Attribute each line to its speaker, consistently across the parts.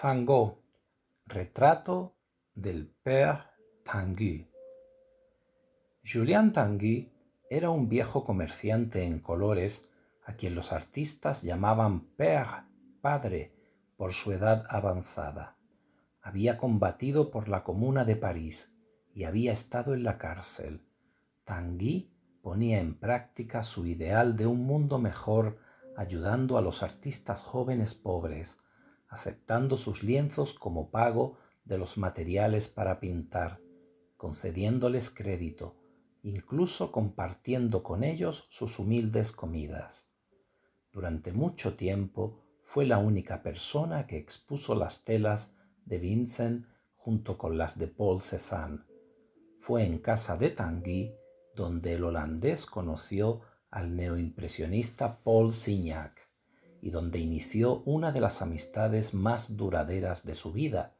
Speaker 1: FANGOT, retrato del Père Tanguy. Julien Tanguy era un viejo comerciante en colores a quien los artistas llamaban Père, padre, por su edad avanzada. Había combatido por la Comuna de París y había estado en la cárcel. Tanguy ponía en práctica su ideal de un mundo mejor ayudando a los artistas jóvenes pobres, aceptando sus lienzos como pago de los materiales para pintar, concediéndoles crédito, incluso compartiendo con ellos sus humildes comidas. Durante mucho tiempo fue la única persona que expuso las telas de Vincent junto con las de Paul Cézanne. Fue en casa de Tanguy donde el holandés conoció al neoimpresionista Paul Signac y donde inició una de las amistades más duraderas de su vida,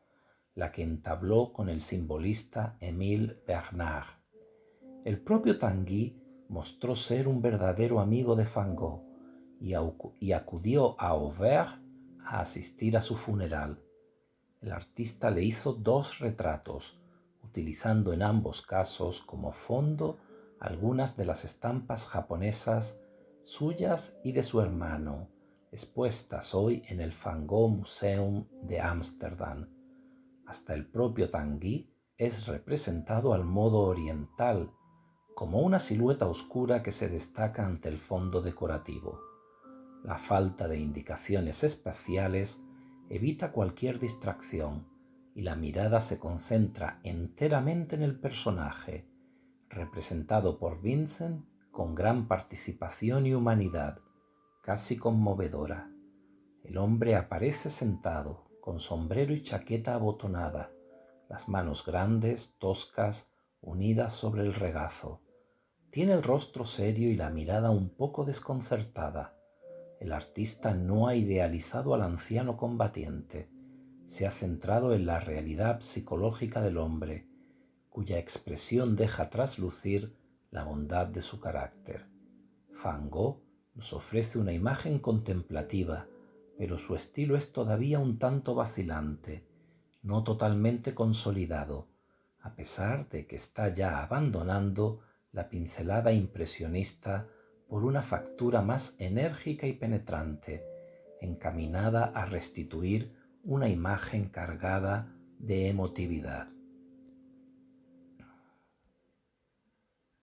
Speaker 1: la que entabló con el simbolista Émile Bernard. El propio Tanguy mostró ser un verdadero amigo de Fango, y, acudió a Auvers a asistir a su funeral. El artista le hizo dos retratos, utilizando en ambos casos como fondo algunas de las estampas japonesas suyas y de su hermano, expuestas hoy en el Van Gogh Museum de Ámsterdam. Hasta el propio Tanguy es representado al modo oriental, como una silueta oscura que se destaca ante el fondo decorativo. La falta de indicaciones espaciales evita cualquier distracción y la mirada se concentra enteramente en el personaje, representado por Vincent con gran participación y humanidad, casi conmovedora. El hombre aparece sentado, con sombrero y chaqueta abotonada, las manos grandes, toscas, unidas sobre el regazo. Tiene el rostro serio y la mirada un poco desconcertada. El artista no ha idealizado al anciano combatiente, se ha centrado en la realidad psicológica del hombre, cuya expresión deja traslucir la bondad de su carácter. Fango, nos ofrece una imagen contemplativa, pero su estilo es todavía un tanto vacilante, no totalmente consolidado, a pesar de que está ya abandonando la pincelada impresionista por una factura más enérgica y penetrante, encaminada a restituir una imagen cargada de emotividad.